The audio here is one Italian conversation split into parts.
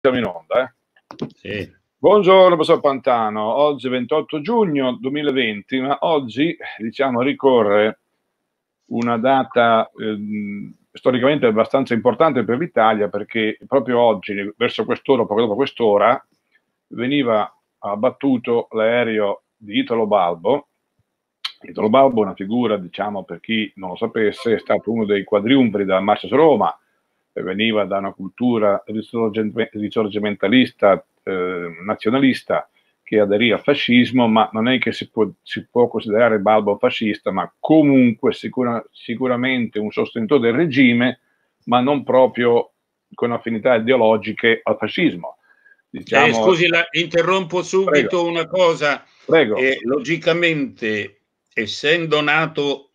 siamo in onda. Eh? Sì. Buongiorno, professor Pantano. Oggi è 28 giugno 2020, ma oggi diciamo ricorre una data eh, storicamente abbastanza importante per l'Italia perché proprio oggi, verso quest'ora, poco dopo quest'ora, veniva abbattuto l'aereo di Italo Balbo. Italo Balbo, una figura, diciamo, per chi non lo sapesse, è stato uno dei quadriumbri della marcia su Roma eh, veniva da una cultura risorgimentalista, eh, nazionalista, che aderì al fascismo, ma non è che si può, si può considerare Balbo fascista, ma comunque sicura, sicuramente un sostenitore del regime, ma non proprio con affinità ideologiche al fascismo. Eh, diciamo... Eh, scusi, la, interrompo subito Prego. una cosa. Prego. Eh, logicamente, essendo nato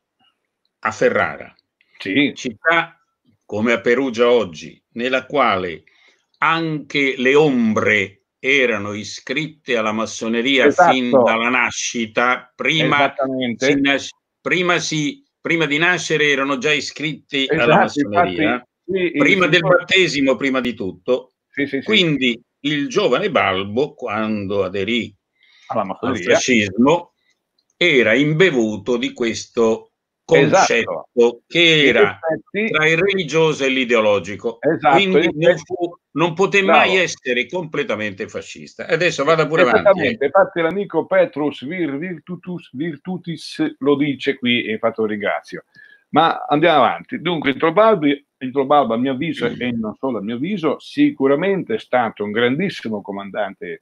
a Ferrara, sì. città come a Perugia oggi, nella quale anche le ombre erano iscritte alla massoneria esatto. fin dalla nascita, prima, si nas- prima, si, prima, di nascere erano già iscritti esatto, alla massoneria, infatti, sì, prima del battesimo, prima di tutto. Sì, sì, Quindi il giovane Balbo, quando aderì al fascismo, era imbevuto di questo concetto esatto. che era tra il religioso e l'ideologico. Esatto. Quindi non, fu, non poté Bravo. mai essere completamente fascista. Adesso vada pure avanti. Infatti l'amico Petrus vir virtutus, Virtutis lo dice qui e fatto ringrazio. Ma andiamo avanti. Dunque, il Trobalbi, a mio avviso, e non solo a mio avviso, sicuramente è stato un grandissimo comandante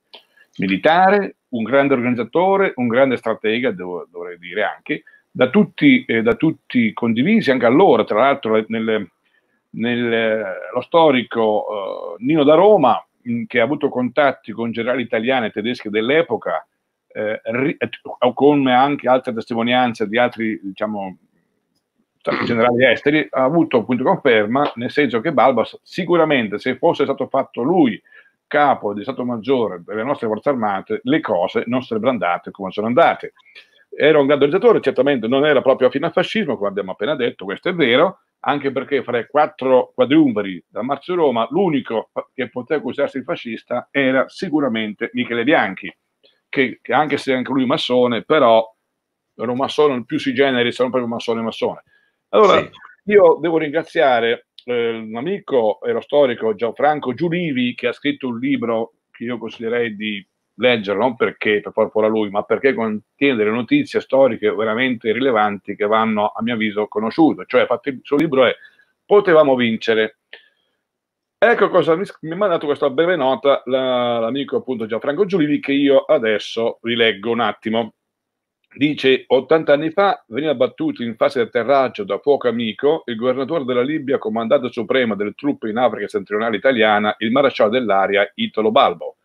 militare, un grande organizzatore, un grande stratega, devo, dovrei dire anche, da tutti, eh, da tutti condivisi, anche allora, tra l'altro nel, eh, lo storico eh, Nino da Roma, mh, che ha avuto contatti con generali italiani e tedeschi dell'epoca, eh, eh con anche altre testimonianze di altri diciamo, generali esteri, ha avuto appunto conferma, nel senso che Balba sicuramente se fosse stato fatto lui capo di Stato Maggiore delle nostre forze armate, le cose non sarebbero andate come sono andate. Era un grande galleggiatore, certamente non era proprio fino al fascismo, come abbiamo appena detto, questo è vero, anche perché fra i quattro quadriumviri da Marzio Roma, l'unico che poteva accusarsi di fascista era sicuramente Michele Bianchi, che, che anche se anche lui massone, però era un massone più si generi, se non proprio massone massone. Allora, sì. io devo ringraziare eh, un amico, e lo storico Gianfranco Giulivi, che ha scritto un libro che io consiglierei di leggere non perché per far fuori a lui, ma perché contiene delle notizie storiche veramente rilevanti che vanno, a mio avviso, conosciute. Cioè, il suo libro è Potevamo vincere. Ecco cosa mi, ha mandato questa breve nota l'amico appunto Gianfranco Giulini che io adesso rileggo un attimo. Dice, 80 anni fa veniva battuto in fase di atterraggio da fuoco amico il governatore della Libia, comandante supremo delle truppe in Africa settentrionale italiana, il maresciallo dell'aria Italo Balbo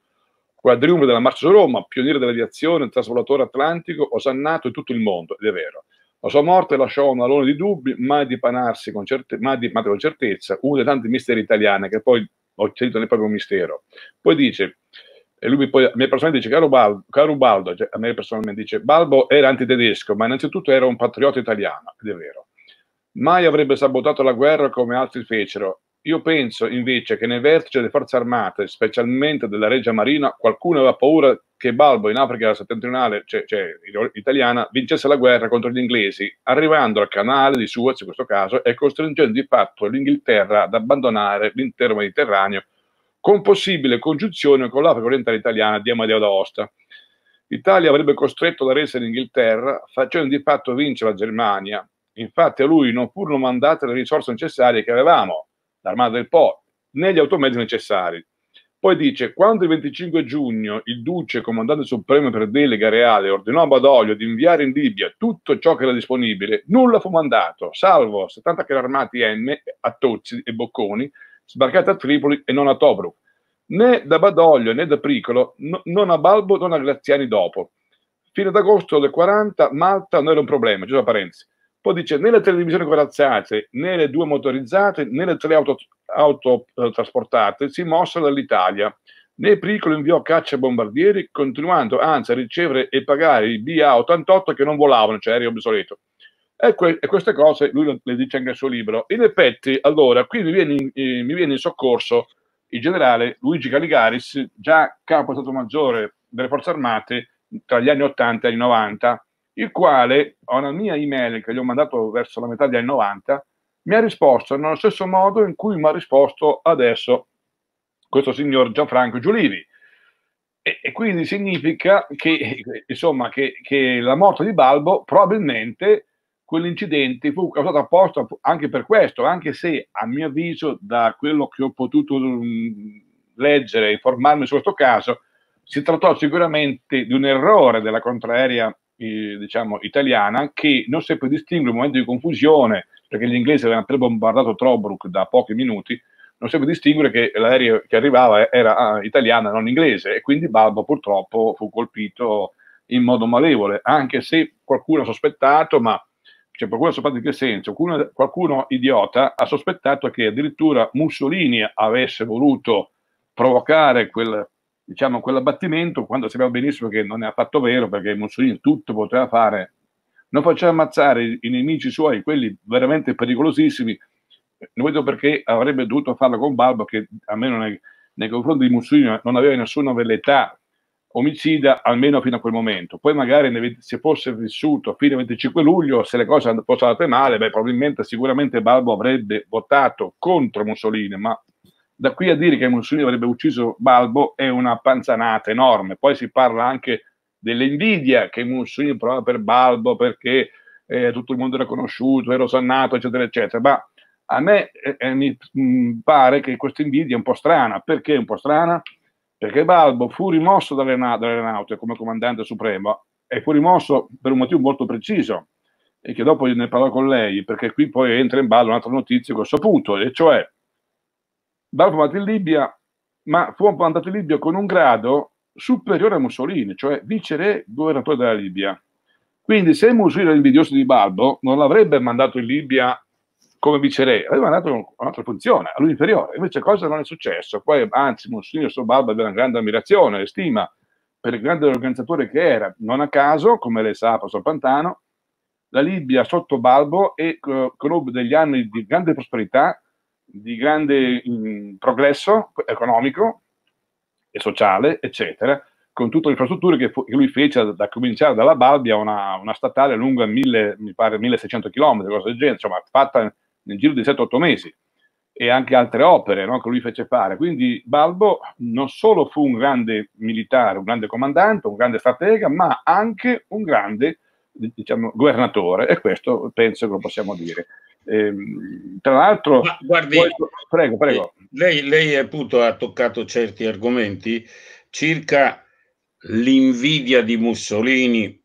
quadriumbre della Marcia Roma, pioniere dell'aviazione, trasvolatore atlantico, osannato in tutto il mondo, ed è vero. La sua morte lasciò un alone di dubbi, mai dipanarsi con, certe- mai dipanati con certezza, uno dei tanti misteri italiani, che poi ho sentito nel proprio mistero. Poi dice, e lui poi, a me personalmente dice, caro Balbo, caro Baldo, cioè, a me personalmente dice, Balbo era antitedesco, ma innanzitutto era un patriota italiano, ed è vero. Mai avrebbe sabotato la guerra come altri fecero, io penso invece che nel vertice delle forze armate, specialmente della Regia Marina, qualcuno aveva paura che Balbo in Africa settentrionale, cioè, cioè italiana, vincesse la guerra contro gli inglesi, arrivando al canale di Suez in questo caso e costringendo di fatto l'Inghilterra ad abbandonare l'intero Mediterraneo, con possibile congiunzione con l'Africa orientale italiana di Amadeo d'Aosta. L'Italia avrebbe costretto la resa in Inghilterra, facendo di fatto vincere la Germania. Infatti a lui non furono mandate le risorse necessarie che avevamo, l'armata del Po, né gli automezzi necessari. Poi dice, quando il 25 giugno il duce, comandante supremo per delega reale, ordinò a Badoglio di inviare in Libia tutto ciò che era disponibile, nulla fu mandato, salvo 70 carri armati M, Tozzi e Bocconi, sbarcati a Tripoli e non a Tobruk. Né da Badoglio né da Pricolo, no, non a Balbo, non a Graziani dopo. Fino ad agosto del 40 Malta non era un problema, Giuseppe Parenzi poi dice né le tre divisioni corazzate, né le due motorizzate, né le tre autotrasportate auto, eh, si mossero dall'Italia. Né Piccolo inviò caccia e bombardieri, continuando anzi a ricevere e pagare i BA-88 che non volavano, cioè aereo obsoleto. E, que- e, queste cose lui le dice anche nel suo libro. In effetti, allora, qui mi viene in, eh, mi viene in soccorso il generale Luigi Caligaris, già capo stato maggiore delle forze armate tra gli anni 80 e gli 90, il quale a una mia email che gli ho mandato verso la metà degli anni 90 mi ha risposto nello stesso modo in cui mi ha risposto adesso questo signor Gianfranco Giulivi. E, e quindi significa che, insomma, che, che, la morte di Balbo probabilmente quell'incidente fu causato apposta anche per questo, anche se a mio avviso da quello che ho potuto mh, mm, leggere, informarmi su questo caso, si trattò sicuramente di un errore della contraerea eh, diciamo, italiana che non seppe distinguere un momento di confusione, perché gli inglesi avevano bombardato Tobruk da pochi minuti, non seppe distinguere che l'aereo che arrivava era ah, italiana, non inglese, e quindi Balbo purtroppo fu colpito in modo malevole, anche se qualcuno ha sospettato, ma cioè, qualcuno ha sospettato in che senso? Qualcuno, qualcuno, idiota ha sospettato che addirittura Mussolini avesse voluto provocare quel, diciamo, quell'abbattimento, quando sappiamo benissimo che non è affatto vero, perché Mussolini tutto poteva fare, non faceva ammazzare i, nemici suoi, quelli veramente pericolosissimi, non vedo perché avrebbe dovuto farlo con Balbo, che almeno nei, nei confronti di Mussolini non aveva nessuna velleità omicida, almeno fino a quel momento. Poi magari se fosse vissuto fino al 25 luglio, se le cose fossero andate male, beh, probabilmente sicuramente Balbo avrebbe votato contro Mussolini, ma da qui a dire che Mussolini avrebbe ucciso Balbo è una panzanata enorme. Poi si parla anche dell'invidia che Mussolini provava per Balbo perché eh, tutto il mondo era conosciuto, ero sannato, eccetera, eccetera. Ma a me eh, eh mi mm, pare che questa invidia è un po' strana. Perché è un po' strana? Perché Balbo fu rimosso dalle, na- dalle come comandante supremo e fu rimosso per un motivo molto preciso e che dopo ne parlo con lei, perché qui poi entra in ballo un'altra notizia che ho saputo, e cioè è andato in Libia, ma fu mandato in Libia con un grado superiore a Mussolini, cioè vicere governatore della Libia. Quindi se Mussolini era invidioso di Balbo, non l'avrebbe mandato in Libia come vicere, aveva mandato un'altra funzione, a lui inferiore. Invece cosa non è successo? Poi, anzi, Mussolini e suo Balbo avevano grande ammirazione e stima per il grande organizzatore che era. Non a caso, come lei sa, Pastor Pantano, la Libia sotto Balbo e eh, conobbe degli anni di grande prosperità di grande mh, mm, progresso economico e sociale, eccetera, con tutte le infrastrutture che, che, lui fece, da, da cominciare dalla Balbia, una, una statale lunga mille, mi pare 1600 km, cosa del genere, insomma, fatta nel giro di 7-8 mesi, e anche altre opere no, che lui fece fare. Quindi Balbo non solo fu un grande militare, un grande comandante, un grande stratega, ma anche un grande diciamo, governatore, e questo penso che lo possiamo dire. Ehm, tra l'altro, Guardi, poi, prego, eh, prego. Lei, lei appunto ha toccato certi argomenti circa l'invidia di Mussolini,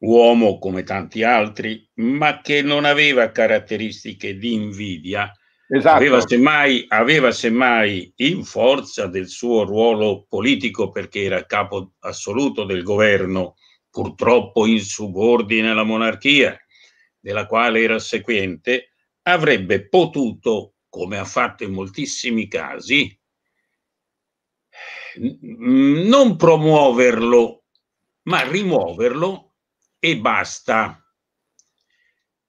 uomo come tanti altri, ma che non aveva caratteristiche di invidia. Esatto. Aveva, semmai, aveva semmai in forza del suo ruolo politico, perché era capo assoluto del governo, purtroppo in subordine alla monarchia, della quale era seguente, avrebbe potuto, come ha fatto in moltissimi casi, non promuoverlo, ma rimuoverlo e basta.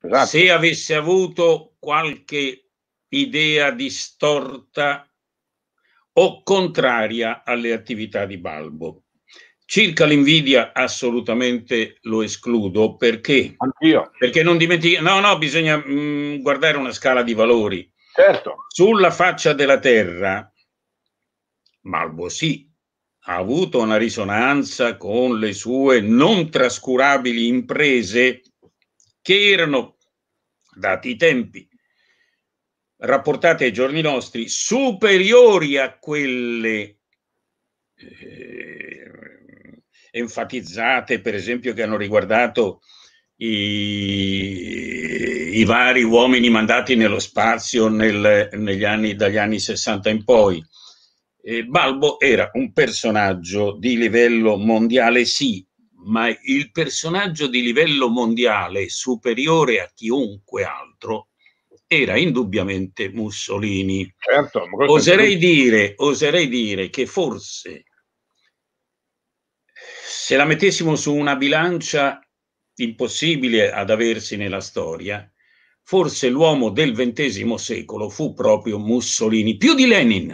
Esatto. Se avesse avuto qualche idea distorta o contraria alle attività di Balbo. Circa l'invidia assolutamente lo escludo perché, Anch'io. perché non dimentichiamo, no, no, bisogna mh, mm, guardare una scala di valori. Certo. Sulla faccia della terra, Malbo sì, ha avuto una risonanza con le sue non trascurabili imprese che erano, dati i tempi, rapportate ai giorni nostri, superiori a quelle... Eh, enfatizzate, per esempio, che hanno riguardato i, i vari uomini mandati nello spazio nel, negli anni, dagli anni 60 in poi. E Balbo era un personaggio di livello mondiale, sì, ma il personaggio di livello mondiale superiore a chiunque altro era indubbiamente Mussolini. Certo, oserei, dire, oserei dire che forse se la mettessimo su una bilancia impossibile ad aversi nella storia, forse l'uomo del XX secolo fu proprio Mussolini, più di Lenin.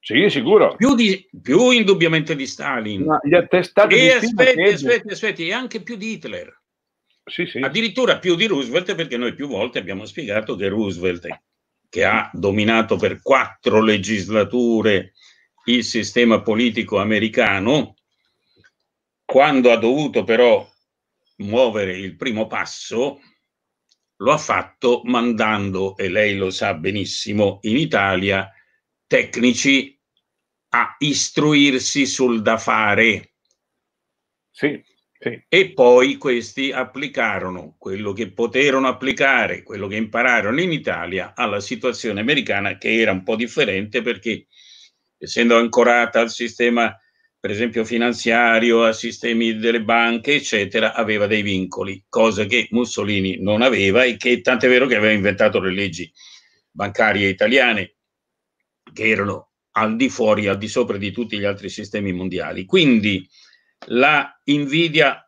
Sì, sicuro. Più, di, più indubbiamente di Stalin. No, gli attestati e aspetti, aspetti, aspetti, e anche più di Hitler. Sì, sì. Addirittura più di Roosevelt, perché noi più volte abbiamo spiegato che Roosevelt, che ha dominato per quattro legislature il sistema politico americano, quando ha dovuto però muovere il primo passo, lo ha fatto mandando, e lei lo sa benissimo, in Italia tecnici a istruirsi sul da fare. Sì, sì. E poi questi applicarono quello che poterono applicare, quello che impararono in Italia alla situazione americana che era un po' differente perché essendo ancorata al sistema per esempio finanziario, a sistemi delle banche, eccetera, aveva dei vincoli, cosa che Mussolini non aveva e che tant'è vero che aveva inventato le leggi bancarie italiane, che erano al di fuori, al di sopra di tutti gli altri sistemi mondiali. Quindi la invidia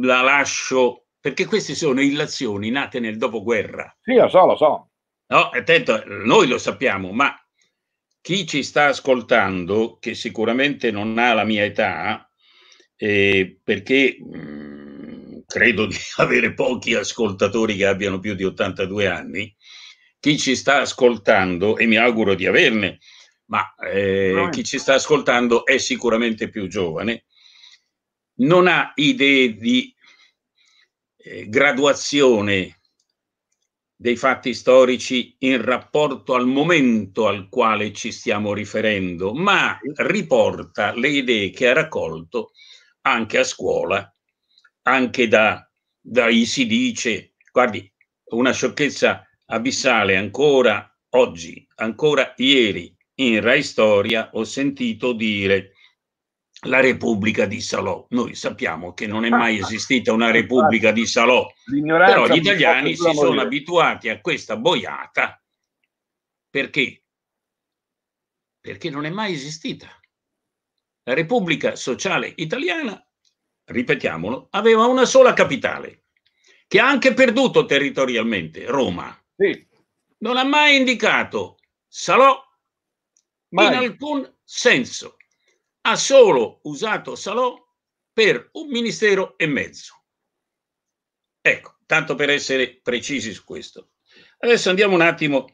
la lascio perché queste sono illazioni nate nel dopoguerra. Sì, lo so, lo so. No, attento, noi lo sappiamo, ma chi ci sta ascoltando, che sicuramente non ha la mia età, eh, perché mh, mm, credo di avere pochi ascoltatori che abbiano più di 82 anni, chi ci sta ascoltando, e mi auguro di averne, ma eh, chi eh. ci sta ascoltando è sicuramente più giovane, non ha idee di eh, graduazione dei fatti storici in rapporto al momento al quale ci stiamo riferendo, ma riporta le idee che ha raccolto anche a scuola, anche da, dai si dice, guardi, una sciocchezza abissale ancora oggi, ancora ieri in Rai Storia ho sentito dire la Repubblica di Salò. Noi sappiamo che non è mai esistita una Repubblica di Salò, però gli italiani si sono abituati a questa boiata perché? Perché non è mai esistita. La Repubblica Sociale Italiana, ripetiamolo, aveva una sola capitale, che ha anche perduto territorialmente, Roma. Sì. Non ha mai indicato Salò mai. in alcun senso ha solo usato Salò per un ministero e mezzo. Ecco, tanto per essere precisi su questo. Adesso andiamo un attimo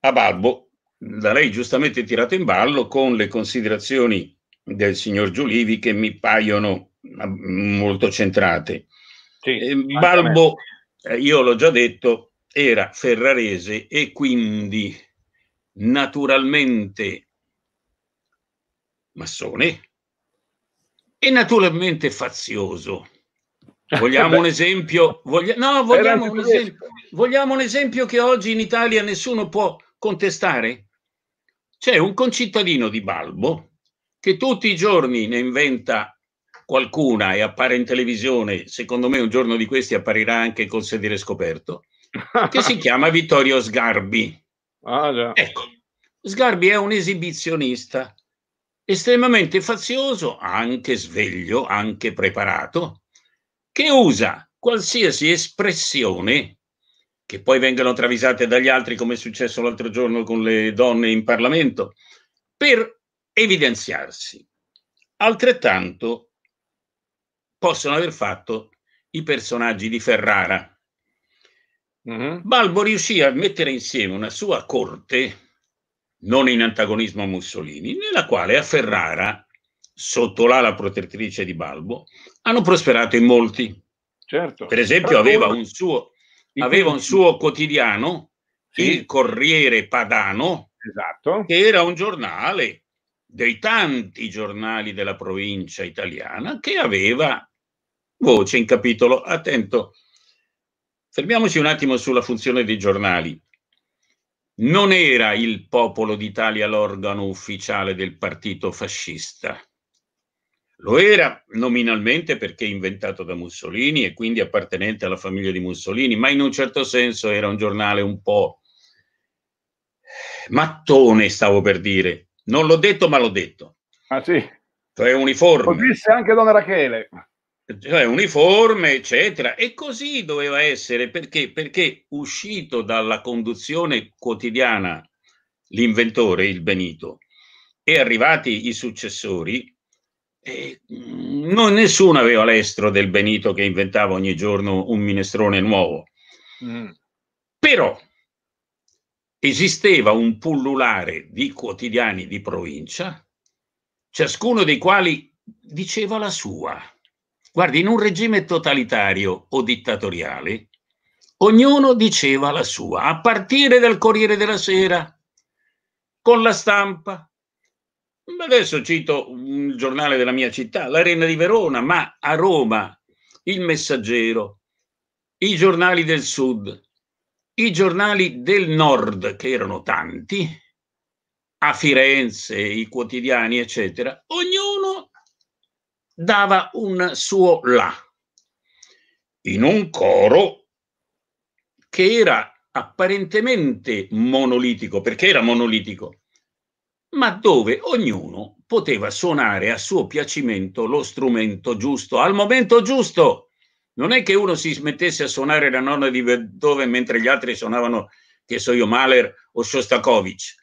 a Balbo, da lei giustamente tirato in ballo con le considerazioni del signor Giulivi che mi paiono molto centrate. Sì, eh, Balbo, eh, io l'ho già detto, era ferrarese e quindi naturalmente massone e naturalmente fazioso. Eh, vogliamo un esempio? Voglia, no, vogliamo un esempio, vogliamo un esempio che oggi in Italia nessuno può contestare? C'è un concittadino di Balbo che tutti i giorni ne inventa qualcuna e appare in televisione, secondo me un giorno di questi apparirà anche col sedere scoperto, che si chiama Vittorio Sgarbi. Ah, ecco, Sgarbi è un esibizionista estremamente fazioso, anche sveglio, anche preparato, che usa qualsiasi espressione che poi vengano travisate dagli altri, come è successo l'altro giorno con le donne in Parlamento, per evidenziarsi. Altrettanto possono aver fatto i personaggi di Ferrara. Mm-hmm. Balbo riuscì a mettere insieme una sua corte non in antagonismo a Mussolini, nella quale a Ferrara, sotto l'ala protettrice di Balbo, hanno prosperato in molti. Certo. Per esempio aveva un suo, aveva un suo quotidiano, sì. il Corriere Padano, esatto. che era un giornale dei tanti giornali della provincia italiana che aveva voce in capitolo. Attento, fermiamoci un attimo sulla funzione dei giornali. Non era il popolo d'Italia l'organo ufficiale del partito fascista. Lo era nominalmente perché inventato da Mussolini e quindi appartenente alla famiglia di Mussolini, ma in un certo senso era un giornale un po' mattone, stavo per dire. Non l'ho detto, ma l'ho detto. Ah sì? Cioè uniforme. Lo disse anche Don Rachele cioè uniforme, eccetera. E così doveva essere perché? Perché uscito dalla conduzione quotidiana l'inventore, il Benito, e arrivati i successori, eh, non, nessuno aveva l'estro del Benito che inventava ogni giorno un minestrone nuovo. Mm. Però esisteva un pullulare di quotidiani di provincia, ciascuno dei quali diceva la sua Guardi, in un regime totalitario o dittatoriale, ognuno diceva la sua, a partire dal Corriere della Sera, con la stampa. Adesso cito un giornale della mia città, l'Arena di Verona, ma a Roma il Messaggero, i giornali del Sud, i giornali del Nord, che erano tanti, a Firenze, i quotidiani, eccetera. Ognuno dava un suo la in un coro che era apparentemente monolitico, perché era monolitico, ma dove ognuno poteva suonare a suo piacimento lo strumento giusto al momento giusto. Non è che uno si smettesse a suonare la nonna di Beethoven mentre gli altri suonavano, che so io, Mahler o Shostakovich.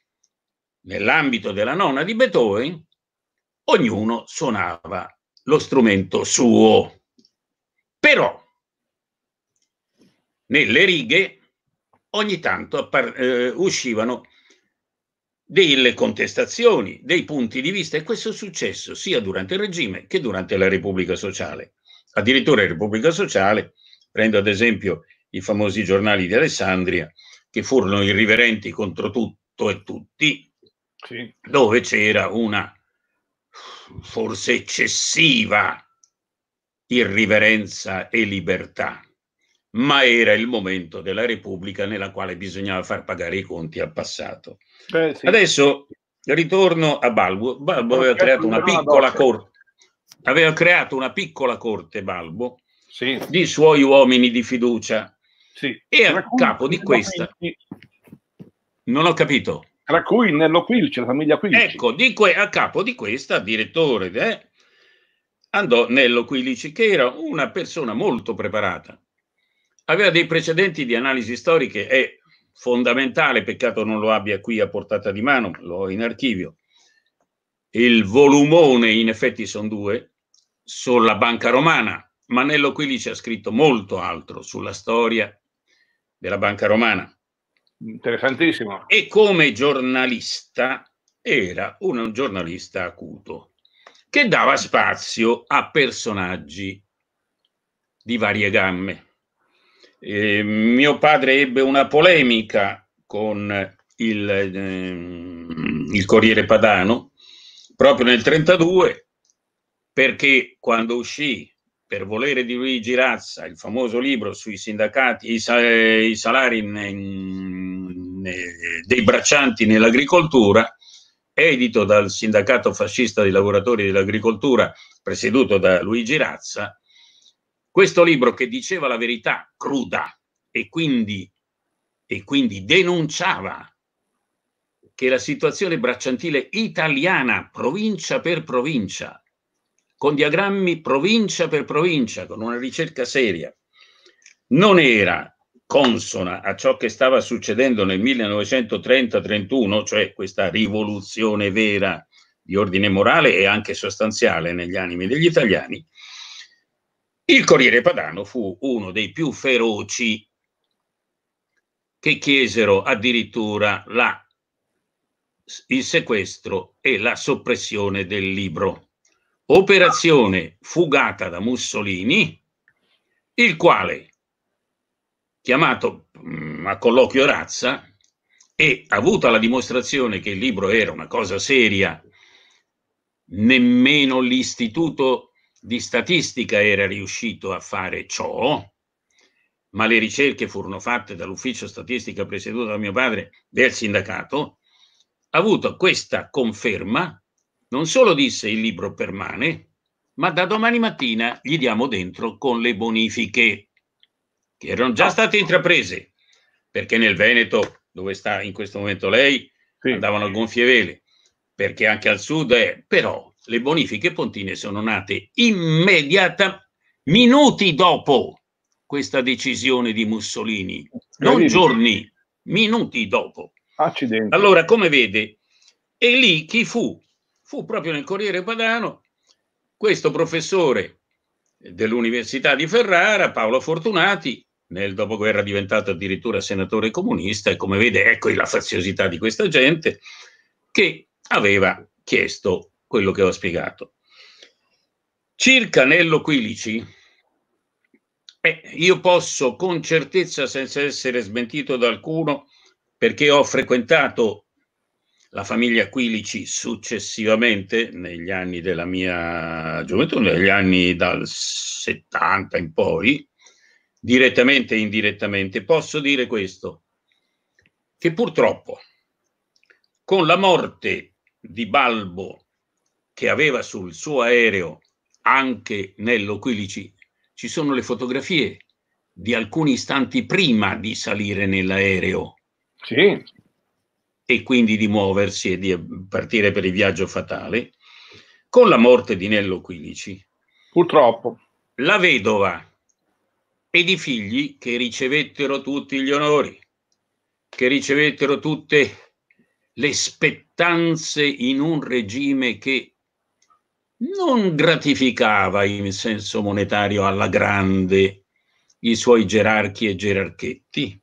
Nell'ambito della nonna di Beethoven, ognuno suonava lo strumento suo. Però nelle righe ogni tanto appar- eh, uscivano delle contestazioni, dei punti di vista e questo è successo sia durante il regime che durante la Repubblica Sociale. Addirittura in Repubblica Sociale, prendo ad esempio i famosi giornali di Alessandria, che furono irriverenti contro tutto e tutti, sì. dove c'era una forse eccessiva irriverenza e libertà, ma era il momento della Repubblica nella quale bisognava far pagare i conti al passato. Beh, sì. Adesso ritorno a Balbo. Balbo aveva creato una piccola corte, aveva creato una piccola corte Balbo sì. di suoi uomini di fiducia sì. e a capo di questa... Non ho capito tra cui Nello Quilci, la famiglia Quilci. Ecco, que- a capo di questa, direttore, eh, andò Nello Quilici, che era una persona molto preparata. Aveva dei precedenti di analisi storiche, è fondamentale, peccato non lo abbia qui a portata di mano, lo ho in archivio. Il volumone, in effetti, sono due, sulla banca romana. ma Nello Quilici ha scritto molto altro sulla storia della banca romana Interessantissimo. E come giornalista era un giornalista acuto che dava spazio a personaggi di varie gambe. Eh, mio padre ebbe una polemica con il, eh, il Corriere Padano proprio nel 1932 perché quando uscì per volere di Luigi Razza il famoso libro sui sindacati, i, sal- i salari in, in dei braccianti nell'agricoltura, edito dal Sindacato Fascista dei Lavoratori dell'Agricoltura, presieduto da Luigi Razza, questo libro che diceva la verità cruda e quindi, e quindi denunciava che la situazione bracciantile italiana, provincia per provincia, con diagrammi provincia per provincia, con una ricerca seria, non era consona a ciò che stava succedendo nel 1930-31, cioè questa rivoluzione vera di ordine morale e anche sostanziale negli animi degli italiani, il Corriere Padano fu uno dei più feroci che chiesero addirittura la, il sequestro e la soppressione del libro. Operazione fugata da Mussolini, il quale chiamato mm, a colloquio Razza e avuta la dimostrazione che il libro era una cosa seria, nemmeno l'istituto di statistica era riuscito a fare ciò, ma le ricerche furono fatte dall'ufficio statistica presieduto da mio padre del sindacato, ha avuto questa conferma, non solo disse il libro permane, ma da domani mattina gli diamo dentro con le bonifiche che erano già ah. state intraprese, perché nel Veneto, dove sta in questo momento lei, sì. andavano a gonfie vele, perché anche al sud è... Però le bonifiche pontine sono nate immediata, minuti dopo questa decisione di Mussolini, non giorni, minuti dopo. Accidenti. Allora, come vede, e lì chi fu? Fu proprio nel Corriere Padano questo professore dell'Università di Ferrara, Paolo Fortunati, nel dopoguerra diventato addirittura senatore comunista e come vede ecco la faziosità di questa gente che aveva chiesto quello che ho spiegato. Circa Nello Quilici, eh, io posso con certezza, senza essere smentito da alcuno, perché ho frequentato la famiglia Quilici successivamente, negli anni della mia gioventù, negli anni dal 70 in poi, direttamente e indirettamente, posso dire questo, che purtroppo con la morte di Balbo, che aveva sul suo aereo anche Nello Quilici, ci sono le fotografie di alcuni istanti prima di salire nell'aereo. Sì. E quindi di muoversi e di partire per il viaggio fatale. Con la morte di Nello Quilici. Purtroppo. La vedova ed i figli che ricevettero tutti gli onori, che ricevettero tutte le spettanze in un regime che non gratificava in senso monetario alla grande i suoi gerarchi e gerarchetti,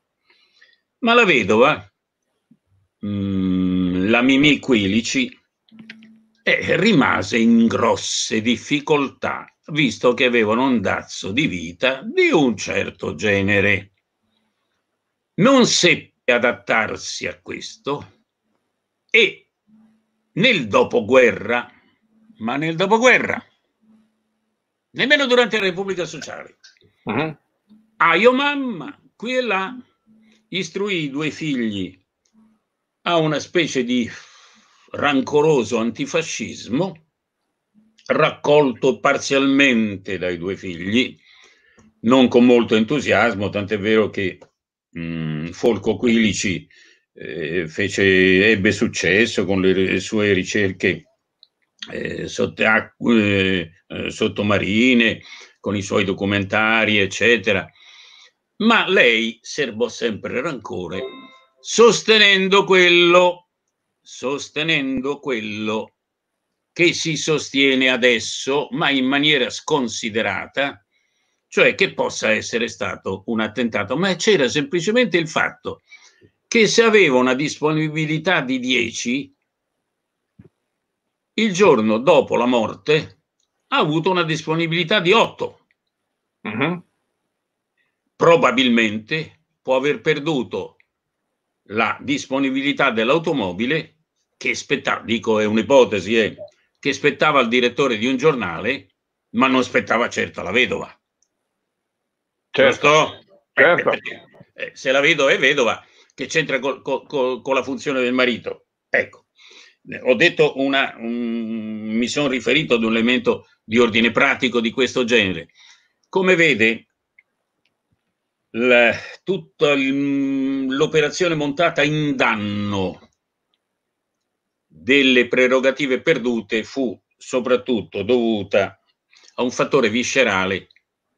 ma la vedova, mh, mm, la Mimì Quilici, eh, rimase in grosse difficoltà visto che avevano un dazzo di vita di un certo genere. Non seppe adattarsi a questo e nel dopoguerra, ma nel dopoguerra, nemmeno durante la Repubblica Sociale, uh-huh. ah, io mamma, qui e là, istruì i due figli a una specie di rancoroso antifascismo raccolto parzialmente dai due figli, non con molto entusiasmo, tant'è vero che mh, mm, Folco Quilici eh, fece, ebbe successo con le, le sue ricerche eh, sottacque, eh, eh, sottomarine, con i suoi documentari, eccetera. Ma lei serbò sempre rancore, sostenendo quello, sostenendo quello che si sostiene adesso, ma in maniera sconsiderata, cioè che possa essere stato un attentato, ma c'era semplicemente il fatto che se aveva una disponibilità di 10, il giorno dopo la morte ha avuto una disponibilità di 8. Uh-huh. Mm-hmm. Probabilmente può aver perduto la disponibilità dell'automobile che spettacolo, dico è un'ipotesi, eh che spettava al direttore di un giornale, ma non spettava certo alla vedova. Certo, eh, certo. Eh, se la vedova è vedova, che c'entra col, col, col, con la funzione del marito? Ecco, eh, ho detto una, un, mi sono riferito ad un elemento di ordine pratico di questo genere. Come vede, la, tutta l'operazione montata in danno delle prerogative perdute fu soprattutto dovuta a un fattore viscerale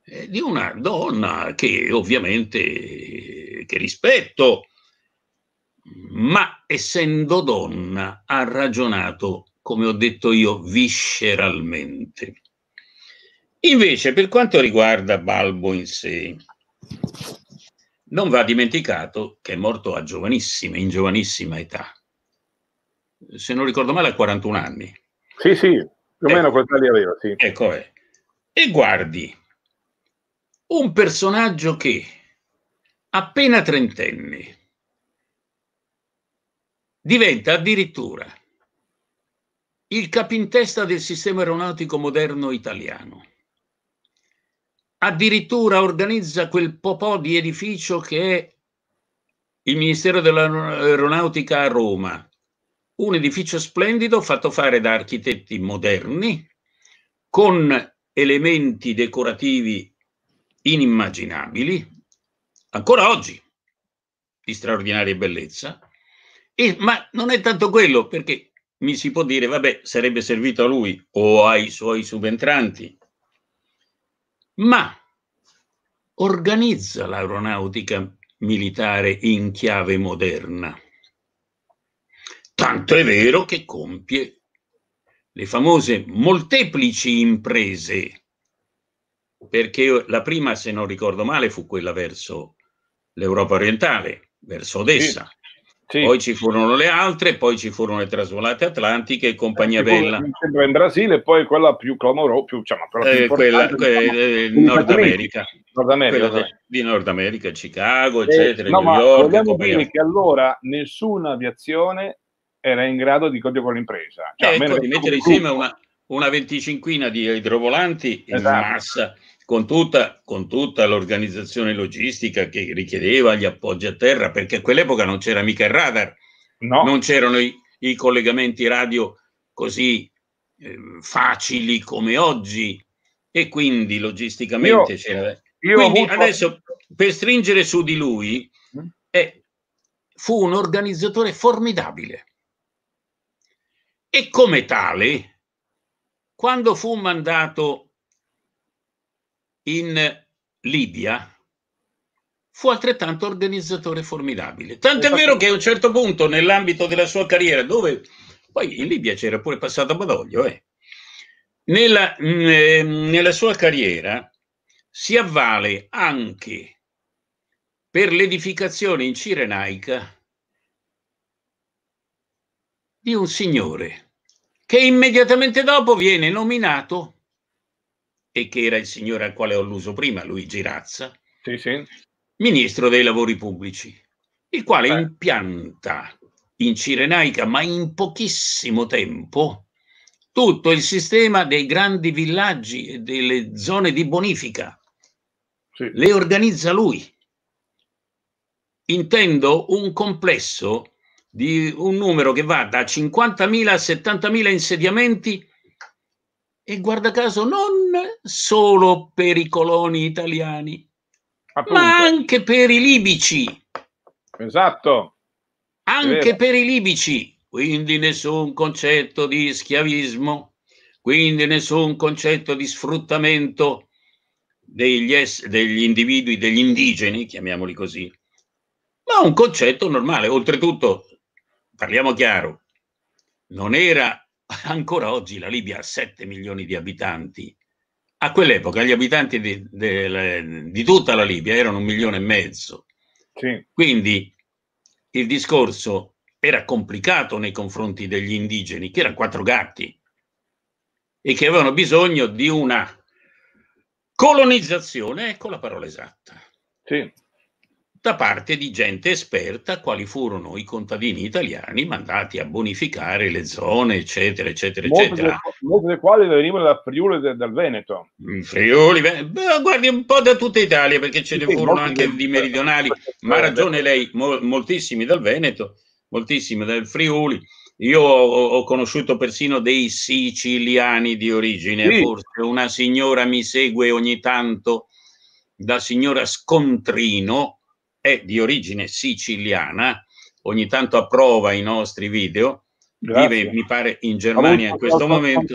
eh, di una donna che ovviamente eh, che rispetto, ma essendo donna ha ragionato, come ho detto io, visceralmente. Invece, per quanto riguarda Balbo in sé, non va dimenticato che è morto a giovanissima, in giovanissima età se non ricordo male, a 41 anni. Sì, sì, più o ecco. meno quell'età li aveva, sì. Ecco, è. Eh. e guardi, un personaggio che appena trentenne diventa addirittura il capintesta del sistema aeronautico moderno italiano. Addirittura organizza quel popò di edificio che è il Ministero dell'Aeronautica a Roma, un edificio splendido fatto fare da architetti moderni con elementi decorativi inimmaginabili, ancora oggi, di straordinaria bellezza, e, ma non è tanto quello perché mi si può dire, vabbè, sarebbe servito a lui o ai suoi subentranti, ma organizza l'aeronautica militare in chiave moderna Tanto è vero che compie le famose molteplici imprese, perché la prima, se non ricordo male, fu quella verso l'Europa orientale, verso Odessa. Sì. Sì. Poi ci furono le altre, poi ci furono le trasvolate atlantiche e compagnia eh, bella. sembra in Brasile, poi quella più clamorosa, più, diciamo, più eh, quella, que- eh, diciamo, Nord America. Nord America quella sì. di Nord America, Chicago, eh, eccetera. No, New ma York, vogliamo dire che allora nessuna aviazione era in grado di con l'impresa. Cioè, eh, ecco, di mettere insieme una, una venticinquina di idrovolanti esatto. massa con tutta, con tutta, l'organizzazione logistica che richiedeva gli appoggi a terra, perché a quell'epoca non c'era mica il radar, no. non c'erano i, i, collegamenti radio così eh, facili come oggi e quindi logisticamente io, c'era... Io quindi avuto... adesso per stringere su di lui mm? eh, fu un organizzatore formidabile. E come tale, quando fu mandato in Libia, fu altrettanto organizzatore formidabile. Tanto è vero che a un certo punto nell'ambito della sua carriera, dove poi in Libia c'era pure passato Badoglio, eh, nella, mh, mm, ehm, nella sua carriera si avvale anche per l'edificazione in Cirenaica di un signore che immediatamente dopo viene nominato e che era il signore al quale ho alluso prima, Luigi Razza, sì, sì. ministro dei lavori pubblici, il quale Beh. impianta in Cirenaica, ma in pochissimo tempo, tutto il sistema dei grandi villaggi e delle zone di bonifica. Sì. Le organizza lui. Intendo un complesso di un numero che va da 50.000 a 70.000 insediamenti e guarda caso non solo per i coloni italiani, Appunto. ma anche per i libici. Esatto. Anche per i libici, quindi nessun concetto di schiavismo, quindi nessun concetto di sfruttamento degli, es- degli individui, degli indigeni, chiamiamoli così, ma un concetto normale. Oltretutto, parliamo chiaro, non era ancora oggi la Libia a 7 milioni di abitanti. A quell'epoca gli abitanti di, di, di, tutta la Libia erano un milione e mezzo. Sì. Quindi il discorso era complicato nei confronti degli indigeni, che erano quattro gatti e che avevano bisogno di una colonizzazione, ecco la parola esatta. Sì da parte di gente esperta, quali furono i contadini italiani mandati a bonificare le zone, eccetera, eccetera, molte eccetera. Molte delle quali venivano dal Friuli e dal Veneto. Mm, Friuli, Beh, guardi un po' da tutta Italia, perché ce ne sì, furono anche di, di meridionali, ma ha ragione lei, mo- moltissimi dal Veneto, moltissimi dal Friuli. Io ho, ho, conosciuto persino dei siciliani di origine, sì. forse una signora mi segue ogni tanto, la signora Scontrino, è di origine siciliana, ogni tanto approva i nostri video, Grazie. vive mi pare in Germania in questo momento.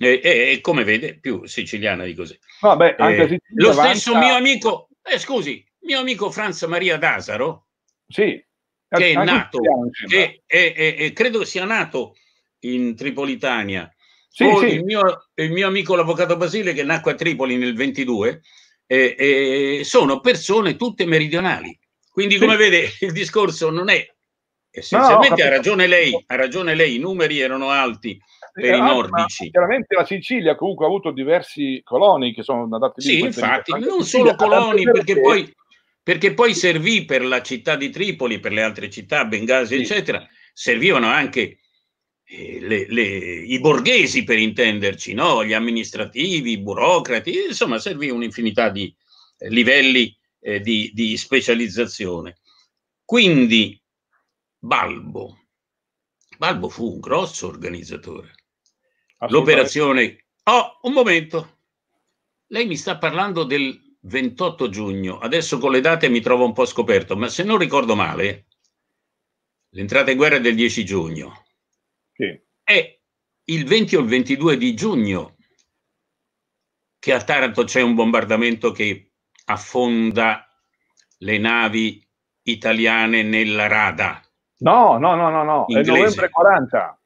E, e, e, come vede più siciliana di così. Vabbè, eh, lo stesso avanza... mio amico, eh, scusi, mio amico Franz Maria D'Asaro, sì, che è nato, e, è, è, è, credo sia nato in Tripolitania. Sì, sì. Il, mio, il, mio, amico l'avvocato Basile che nacque a Tripoli nel 22 eh, eh, sono persone tutte meridionali. Quindi, come sì. vede, il discorso non è essenzialmente no, ha ragione lei, ha ragione lei, i numeri erano alti per ah, i nordici. Chiaramente la Sicilia comunque ha avuto diversi coloni che sono andati lì. Sì, infatti, non solo coloni, perché, perché poi, perché poi servì per la città di Tripoli, per le altre città, Bengasi, sì. eccetera, servivano anche eh, le, le, i borghesi, per intenderci, no? gli amministrativi, i burocrati, insomma, servì un'infinità di eh, livelli eh, di, di specializzazione. Quindi Balbo, Balbo fu un grosso organizzatore. L'operazione... Oh, un momento. Lei mi sta parlando del 28 giugno. Adesso con le date mi trovo un po' scoperto, ma se non ricordo male, l'entrata in guerra è del 10 giugno. Sì. È il 20 o il 22 di giugno che a Taranto c'è un bombardamento che affonda le navi italiane nella rada. No, no, no, no, no, inglese. è novembre 40.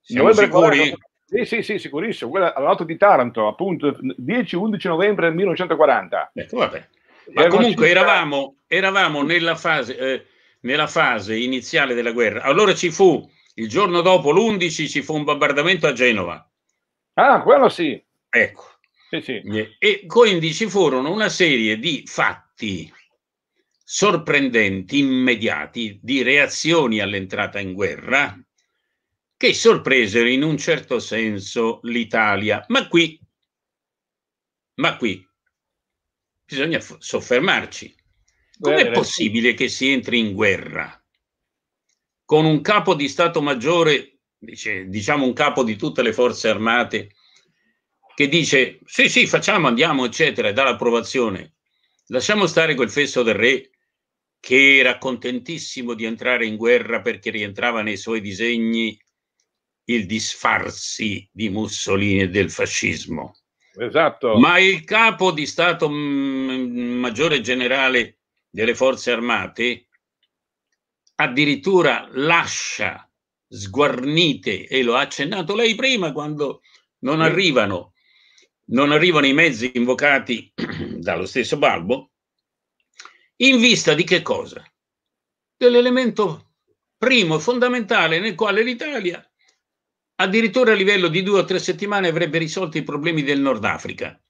Siamo novembre sicuri? 40. Sì, sì, sì, sicurissimo. Quella all'alto di Taranto, appunto, 10-11 novembre 1940. Ecco, vabbè. Ma comunque eravamo, eravamo, nella fase, eh, nella fase iniziale della guerra. Allora ci fu, il giorno dopo, l'11, ci fu un bombardamento a Genova. Ah, quello sì. Ecco. Sì, sì. E quindi ci furono una serie di fatti sorprendenti, immediati, di reazioni all'entrata in guerra che sorpresero in un certo senso l'Italia. Ma qui, ma qui bisogna soffermarci. Com'è possibile che si entri in guerra con un capo di Stato Maggiore, dice, diciamo un capo di tutte le forze armate, che dice sì, sì, facciamo, andiamo, eccetera, e dà l'approvazione. Lasciamo stare quel fesso del re che era contentissimo di entrare in guerra perché rientrava nei suoi disegni il disfarsi di Mussolini e del fascismo. Esatto. Ma il capo di Stato mm, maggiore generale delle forze armate addirittura lascia sguarnite, e lo ha accennato lei prima, quando non arrivano, non arrivano i mezzi invocati dallo stesso Balbo, in vista di che cosa? Dell'elemento primo e fondamentale nel quale l'Italia addirittura a livello di due o tre settimane avrebbe risolto i problemi del Nord Africa.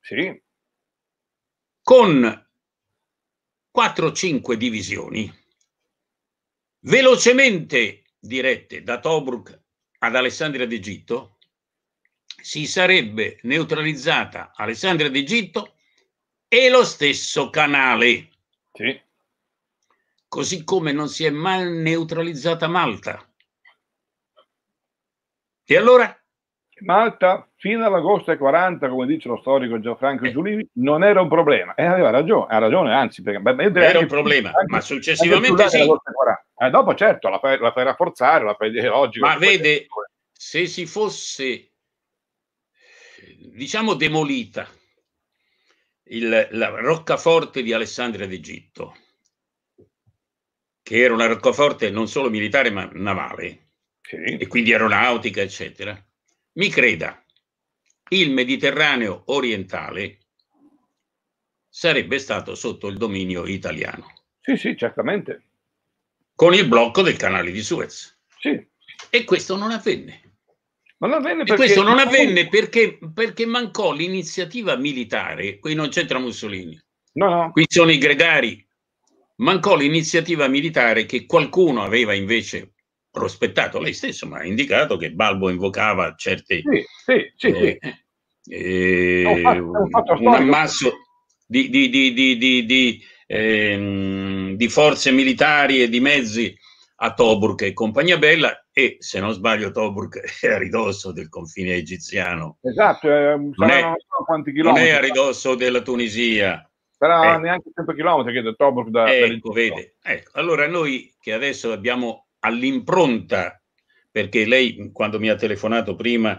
Sì. Con 4-5 divisioni, velocemente dirette da Tobruk ad Alessandria d'Egitto, si sarebbe neutralizzata Alessandria d'Egitto e lo stesso canale. Sì. Così come non si è mai neutralizzata Malta. E allora? Malta fino all'agosto del 40, come dice lo storico Gianfranco eh. Giulivi, non era un problema. E aveva ragione, ha ragione, anzi, perché era un problema, anche, ma successivamente sì. Eh, dopo certo la fai, la fai, rafforzare, la fai logico. Ma vede, se si fosse, diciamo, demolita il, la roccaforte di Alessandria d'Egitto, che era una roccaforte non solo militare ma navale, sì. e quindi aeronautica, eccetera, mi creda, il Mediterraneo orientale sarebbe stato sotto il dominio italiano. Sì, sì, certamente. Con il blocco del canale di Suez. Sì. E questo non avvenne. Ma non avvenne perché... E questo non avvenne perché, perché mancò l'iniziativa militare, qui non c'entra Mussolini. No, no. Qui sono i gregari. Mancò l'iniziativa militare che qualcuno aveva invece prospettato lei stesso, ma ha indicato che Balbo invocava certi... Sì, sì, sì, eh, sì. Eh, ho fatto, ho fatto un ammasso di, di, di, ehm, di, forze militari e di mezzi a Tobruk e compagnia bella e se non sbaglio Tobruk è a ridosso del confine egiziano. Esatto, eh, non, è, non, è, a ridosso della Tunisia. Sarà eh. neanche 100 chilometri che da Tobruk da, ecco, vede. Ecco, allora noi che adesso abbiamo all'impronta, perché lei quando mi ha telefonato prima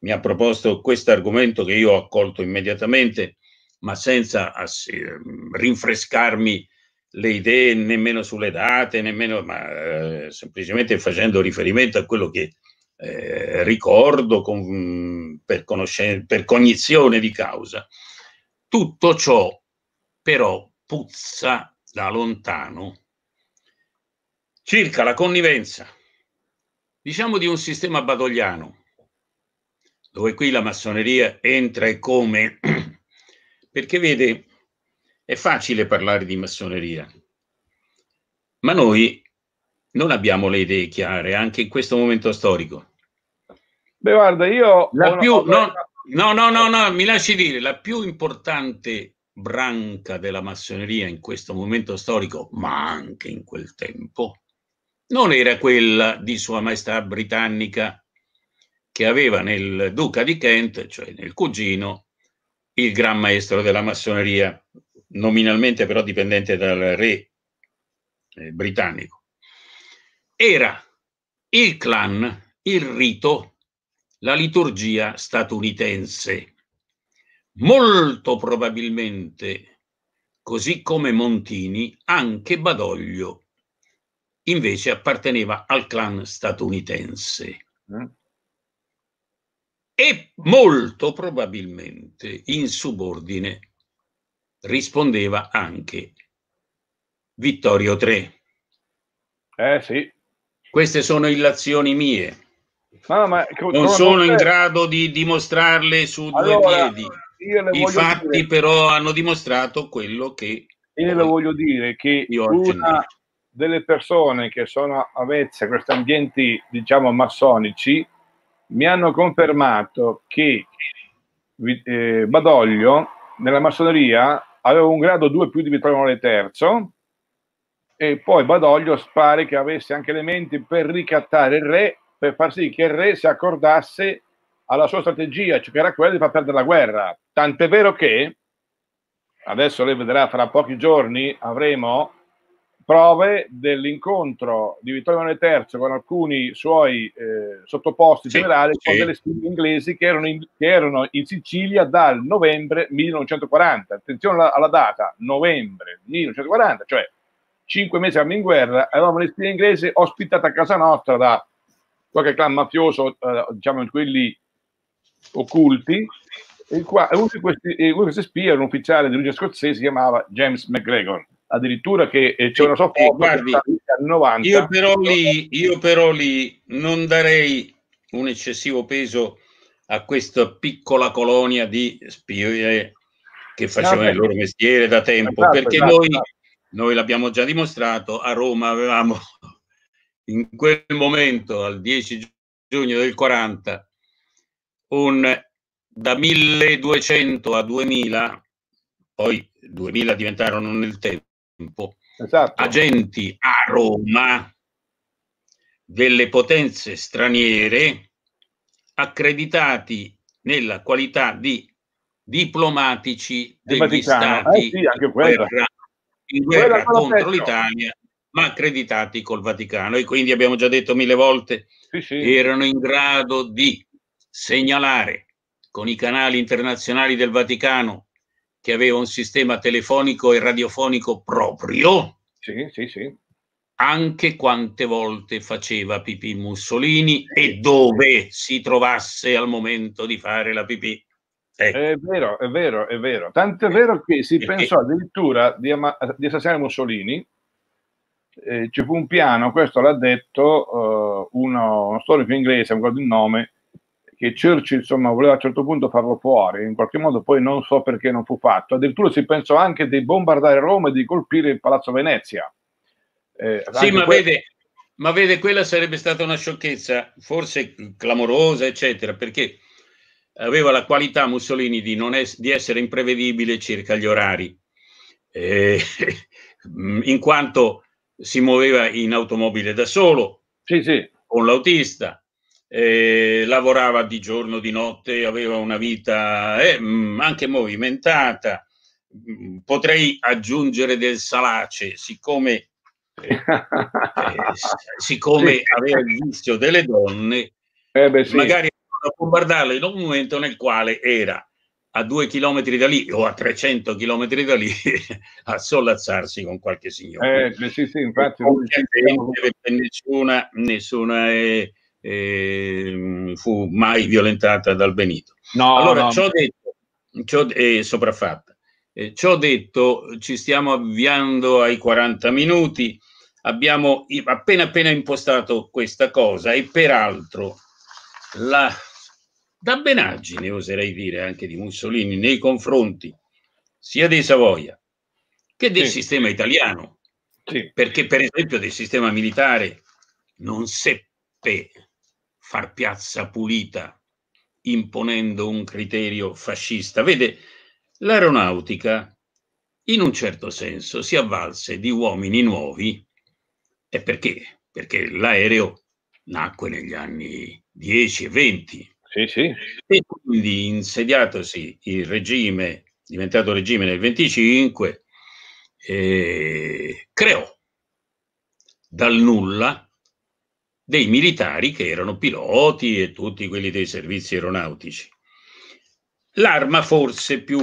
mi ha proposto questo argomento che io ho accolto immediatamente, ma senza ehm, rinfrescarmi le idee nemmeno sulle date, nemmeno, ma eh, semplicemente facendo riferimento a quello che eh, ricordo con, per, conosc- per cognizione di causa. Tutto ciò però puzza da lontano circa la connivenza, diciamo di un sistema badogliano, dove qui la massoneria entra e come, perché vede, è facile parlare di massoneria, ma noi non abbiamo le idee chiare anche in questo momento storico. Beh, guarda, io... La più, una... no, no, no, no, mi lasci dire, la più importante branca della massoneria in questo momento storico, ma anche in quel tempo, non era quella di Sua Maestà Britannica, che aveva nel duca di Kent, cioè nel cugino, il gran maestro della massoneria, nominalmente però dipendente dal re eh, britannico. Era il clan, il rito, la liturgia statunitense. Molto probabilmente, così come Montini, anche Badoglio invece apparteneva al clan statunitense. Mm. E molto probabilmente in subordine rispondeva anche Vittorio III. Eh sì. Queste sono illazioni mie. No, ma, non sono in grado di dimostrarle su allora, due piedi. I fatti dire. però hanno dimostrato quello che... Io le voglio dire che una, delle persone che sono avvezze a questi ambienti, diciamo, massonici, mi hanno confermato che eh, Badoglio nella massoneria aveva un grado 2 più di Vittorio Emanuele III e poi Badoglio pare che avesse anche elementi per ricattare il re, per far sì che il re si accordasse alla sua strategia, cioè che era quella di far perdere la guerra. Tant'è vero che, adesso lei vedrà, fra pochi giorni avremo prove dell'incontro di Vittorio Emanuele III con alcuni suoi eh, sottoposti sì, generali sì. con delle spie inglesi che erano, in, che erano, in, Sicilia dal novembre 1940. Attenzione alla, alla, data, novembre 1940, cioè cinque mesi in guerra, avevamo le spie inglesi ospitate a casa nostra da qualche clan mafioso, eh, diciamo quelli occulti, e qua, uno, di questi, eh, uno di questi spie era un ufficiale di origine scozzese si chiamava James McGregor addirittura che eh, c'è una sofferenza eh, guardi, 90. Io però, lì, io però lì non darei un eccessivo peso a questa piccola colonia di spie che esatto. facevano no, il loro mestiere da tempo, esatto, perché esatto, noi, esatto. noi l'abbiamo già dimostrato, a Roma avevamo in quel momento, al 10 giugno del 40, un da 1200 a 2000, poi 2000 diventarono nel tempo, tempo esatto. agenti a Roma delle potenze straniere accreditati nella qualità di diplomatici degli Vaticano. Eh, stati eh sì, in guerra, in guerra contro l'Italia ma accreditati col Vaticano e quindi abbiamo già detto mille volte sì, sì. erano in grado di segnalare con i canali internazionali del Vaticano che aveva un sistema telefonico e radiofonico proprio. Sì, sì, sì. Anche quante volte faceva pipì Mussolini e dove si trovasse al momento di fare la pipì. Ecco. È vero, è vero, è vero. Tanto è vero che si pensò addirittura di, ama- di assassinare Mussolini. Eh, ci fu un piano, questo l'ha detto uh, uno, uno storico inglese, non ricordo il nome, che Churchill insomma, voleva a un certo punto farlo fuori, in qualche modo poi non so perché non fu fatto. Addirittura si pensò anche di bombardare Roma e di colpire il Palazzo Venezia. Eh, sì, ma, que- vede, ma vede, quella sarebbe stata una sciocchezza, forse clamorosa, eccetera, perché aveva la qualità Mussolini di, es- di essere imprevedibile circa gli orari, eh, in quanto si muoveva in automobile da solo, sì, sì. con l'autista eh, lavorava di giorno, di notte, aveva una vita eh, mm, anche movimentata. Mm, potrei aggiungere del salace, siccome, eh, eh siccome aveva il vizio delle donne, eh beh, sì. magari a bombardarlo in un momento nel quale era a due chilometri da lì o a 300 chilometri da lì a sollazzarsi con qualche signore. Eh, sì, sì, infatti, non c'è nessuna, nessuna eh, eh, fu mai violentata dal Benito. No, allora, no. ciò detto, ciò, eh, sopraffatta. Eh, ciò detto, ci stiamo avviando ai 40 minuti, abbiamo appena appena impostato questa cosa e peraltro la dabbenaggine, oserei dire, anche di Mussolini nei confronti sia dei Savoia che del sì. sistema italiano, sì. perché per esempio del sistema militare non seppe far piazza pulita imponendo un criterio fascista. Vede, l'aeronautica in un certo senso si avvalse di uomini nuovi. E perché? Perché l'aereo nacque negli anni 10 e 20. Sì, sì. E quindi insediatosi il regime, diventato regime nel 25, eh, creò dal nulla dei militari che erano piloti e tutti quelli dei servizi aeronautici. L'arma forse più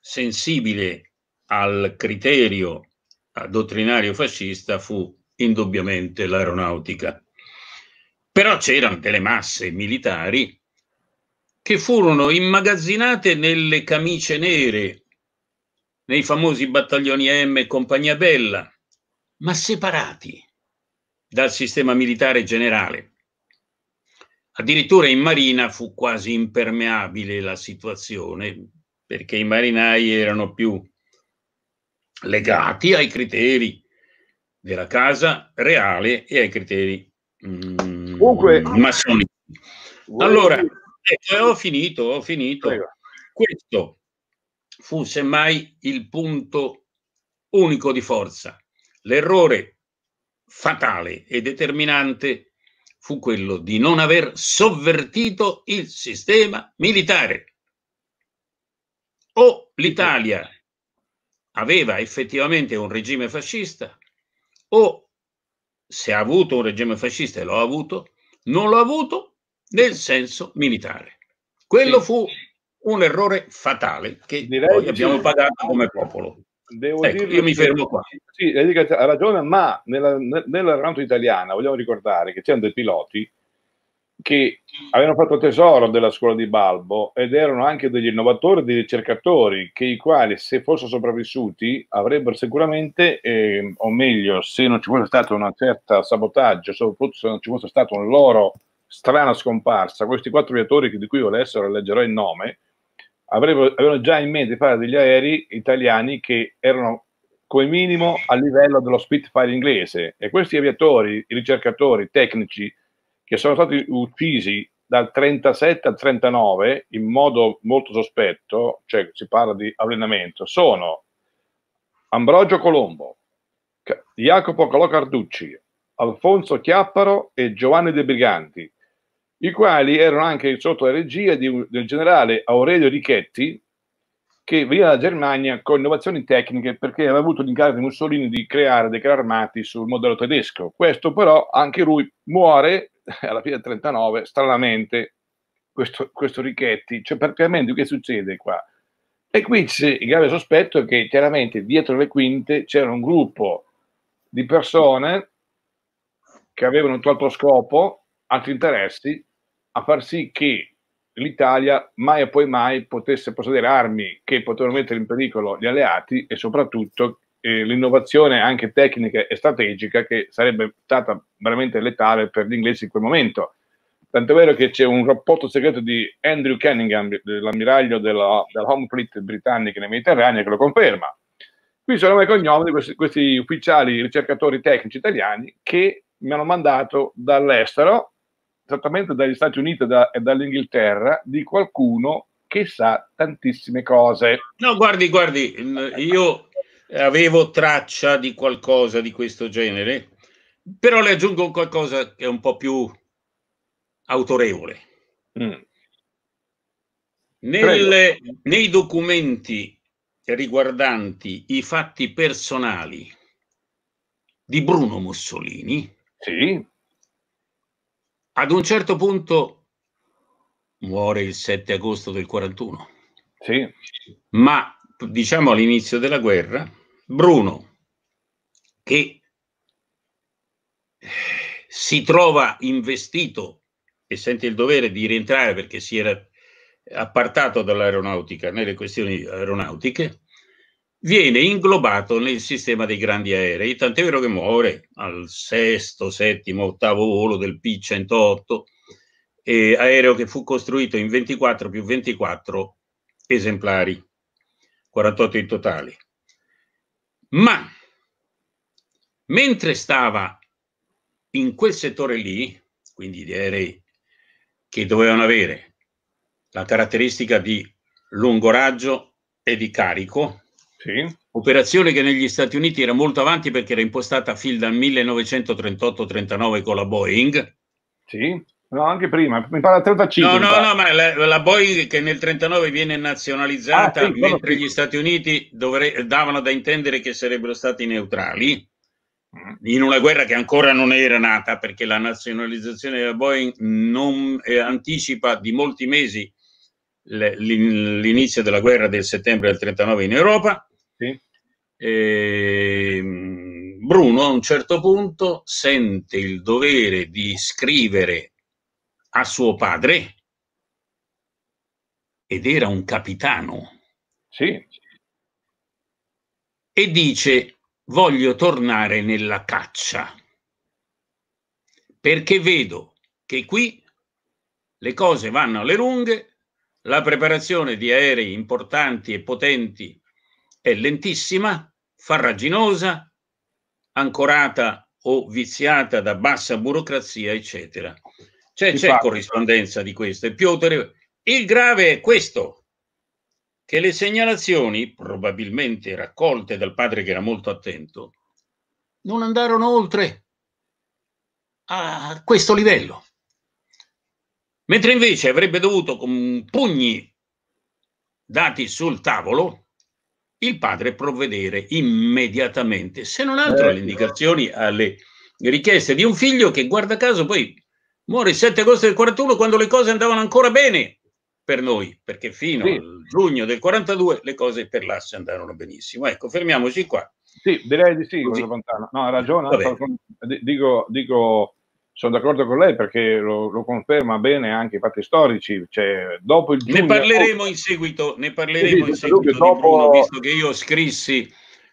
sensibile al criterio dottrinario fascista fu indubbiamente l'aeronautica. Però c'erano delle masse militari che furono immagazzinate nelle camicie nere, nei famosi battaglioni M e Compagnia Bella, ma separati dal sistema militare generale. Addirittura in marina fu quasi impermeabile la situazione perché i marinai erano più legati ai criteri della casa reale e ai criteri mm, Comunque, massonici. Allora, ecco, eh, ho finito, ho finito. Prego. Questo fu semmai il punto unico di forza, l'errore fatale e determinante fu quello di non aver sovvertito il sistema militare. O l'Italia aveva effettivamente un regime fascista, o se ha avuto un regime fascista e lo ha avuto, non lo ha avuto nel senso militare. Quello sì. fu un errore fatale che Direi poi abbiamo pagato come popolo. Devo ecco, dirlo, io mi fermo qua. Sì, ha ragione, ma nella, nella round italiana vogliamo ricordare che c'erano dei piloti che avevano fatto tesoro della scuola di Balbo ed erano anche degli innovatori, dei ricercatori, che i quali se fossero sopravvissuti avrebbero sicuramente, eh, o meglio, se non ci fosse stato un certo sabotaggio, soprattutto se non ci fosse stato un loro strana scomparsa, questi quattro viatori di cui volessero leggerò il nome, avrebbero, avevano già in mente di fare degli aerei italiani che erano come minimo a livello dello Spitfire inglese e questi aviatori, ricercatori, tecnici che sono stati uccisi dal 37 al 39 in modo molto sospetto, cioè si parla di allenamento, sono Ambrogio Colombo, Jacopo Colo Carducci, Alfonso Chiapparo e Giovanni De Briganti, i quali erano anche sotto la regia di, del generale Aurelio Richetti, che veniva dalla Germania con innovazioni tecniche perché aveva avuto l'incarico di Mussolini di creare dei carri armati sul modello tedesco. Questo però, anche lui, muore alla fine del 39, stranamente, questo, questo Richetti. Cioè, praticamente che succede qua? E qui il grave sospetto è che chiaramente dietro le quinte c'era un gruppo di persone che avevano un altro scopo, altri interessi, a far sì che l'Italia mai e poi mai potesse possedere armi che potevano mettere in pericolo gli alleati e soprattutto eh, l'innovazione anche tecnica e strategica che sarebbe stata veramente letale per gli inglesi in quel momento. Tanto è vero che c'è un rapporto segreto di Andrew Cunningham, l'ammiraglio della, della Home Fleet britannica nel Mediterraneo, che lo conferma. Qui sono i cognomi di questi, questi ufficiali ricercatori tecnici italiani che mi hanno mandato dall'estero esattamente dagli Stati Uniti e dall'Inghilterra di qualcuno che sa tantissime cose. No, guardi, guardi, io avevo traccia di qualcosa di questo genere, però le aggiungo qualcosa che è un po' più autorevole. Mm. Nelle, nei documenti riguardanti i fatti personali di Bruno Mussolini, sì. Ad un certo punto muore il 7 agosto del 41. Sì. Ma diciamo all'inizio della guerra, Bruno, che si trova investito e sente il dovere di rientrare perché si era appartato dall'aeronautica nelle questioni aeronautiche, viene inglobato nel sistema dei grandi aerei, tant'è vero che muore al sesto, settimo, ottavo volo del P-108, eh, aereo che fu costruito in 24 più 24 esemplari, 48 in totale. Ma mentre stava in quel settore lì, quindi gli aerei che dovevano avere la caratteristica di lungo raggio e di carico, sì. Operazione che negli Stati Uniti era molto avanti perché era impostata fin dal 1938-39 con la Boeing. Sì, no, anche prima, mi pare 35. No, no, no, ma la, la, Boeing che nel 39 viene nazionalizzata, ah, sì, mentre gli Stati Uniti dovre- davano da intendere che sarebbero stati neutrali mm. in una guerra che ancora non era nata perché la nazionalizzazione della Boeing non eh, anticipa di molti mesi l'inizio della guerra del settembre del 39 in Europa eh, Bruno a un certo punto sente il dovere di scrivere a suo padre, ed era un capitano. Sì. E dice, voglio tornare nella caccia, perché vedo che qui le cose vanno alle lunghe, la preparazione di aerei importanti e potenti è lentissima farraginosa, ancorata o viziata da bassa burocrazia, eccetera. C'è, c'è corrispondenza di questo, è più autorevole. Il grave è questo, che le segnalazioni, probabilmente raccolte dal padre che era molto attento, non andarono oltre a questo livello. Mentre invece avrebbe dovuto, con pugni dati sul tavolo, il padre provvedere immediatamente, se non altro alle eh. indicazioni, alle richieste di un figlio che guarda caso poi muore il 7 agosto del 41 quando le cose andavano ancora bene per noi, perché fino sì. al giugno del 42 le cose per l'asse andarono benissimo. Ecco, fermiamoci qua. Sì, direi di sì, Così. No, ha ragione. Dico, dico sono d'accordo con lei perché lo, lo, conferma bene anche i fatti storici. Cioè, dopo il giugno, ne parleremo in seguito, ne parleremo sì, in seguito dopo... Bruno, visto che io scrissi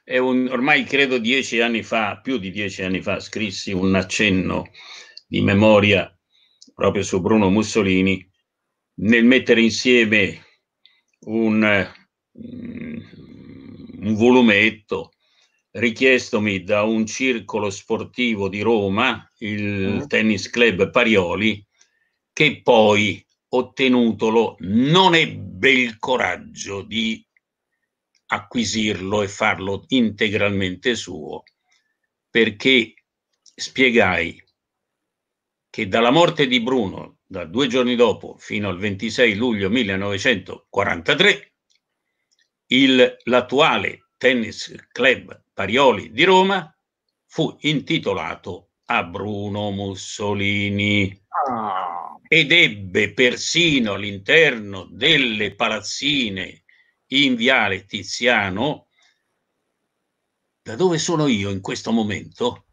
un, ormai credo dieci anni fa, più di dieci anni fa, scrissi un accenno di memoria proprio su Bruno Mussolini nel mettere insieme un, mm, un volumetto richiestomi da un circolo sportivo di Roma, il mm. Tennis Club Parioli, che poi, ottenutolo, non ebbe il coraggio di acquisirlo e farlo integralmente suo, perché spiegai che dalla morte di Bruno, da due giorni dopo, fino al 26 luglio 1943, il, l'attuale Tennis Club Parioli di Roma fu intitolato a Bruno Mussolini ah. ed ebbe persino all'interno delle palazzine in viale Tiziano, da dove sono io in questo momento,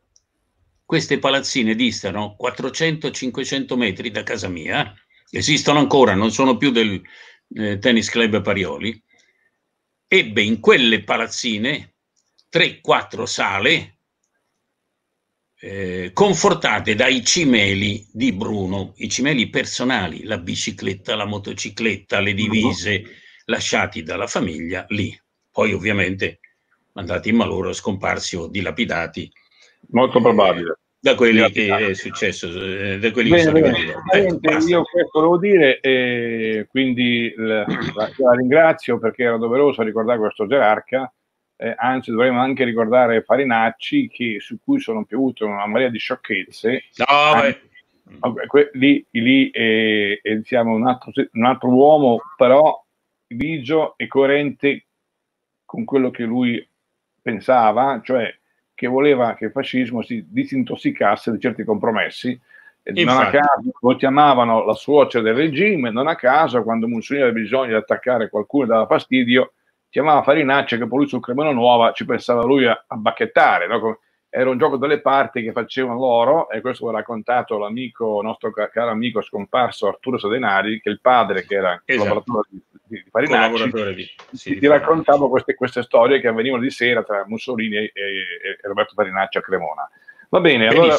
queste palazzine distano 400-500 metri da casa mia, esistono ancora, non sono più del eh, tennis club Parioli, ebbe in quelle palazzine 3-4 sale eh, confortate dai cimeli di Bruno, i cimeli personali, la bicicletta, la motocicletta, le divise Bruno. lasciati dalla famiglia lì. Poi ovviamente mandati in malora, scomparsi o dilapidati. Molto eh, probabile. Da quelli che è successo, eh, da quelli bene, che sono arrivati. Ecco, io questo volevo dire, e quindi la, la ringrazio perché era doveroso ricordare questo gerarca eh, anzi dovremmo anche ricordare Farinacci che, su cui sono piovute una marea di sciocchezze. No, anche, okay, lì, lì è, eh, è eh, diciamo, un, altro, un altro uomo, però vigio e coerente con quello che lui pensava, cioè che voleva che il fascismo si disintossicasse di certi compromessi. Infatti. Non a caso lo chiamavano la suocera del regime, non a caso quando Mussolini aveva bisogno di attaccare qualcuno e dava fastidio, chiamava Farinaccia che poi lui sul Cremona Nuova ci pensava lui a, a bacchettare, no? era un gioco delle parti che facevano loro e questo l'ha raccontato l'amico, nostro caro amico scomparso Arturo Sadenari, che il padre che era esatto. collaboratore di, di, di Farinacci, di, sì, ti raccontavo queste, queste, storie che avvenivano di sera tra Mussolini e, e, e Roberto Farinacci a Cremona. Va bene, Benissimo. allora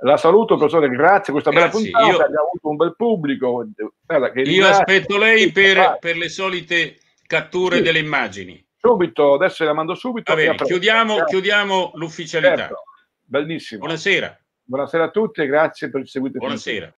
la saluto, professore, grazie per questa grazie, bella puntata, io, abbiamo avuto un bel pubblico. Guarda, io aspetto lei per, per, le solite catture sì. delle immagini. Subito, adesso la mando subito. Bene, chiudiamo, Ciao. Certo. chiudiamo l'ufficialità. Certo. Bellissimo. Buonasera. Buonasera a tutti e grazie per il seguito. Buonasera.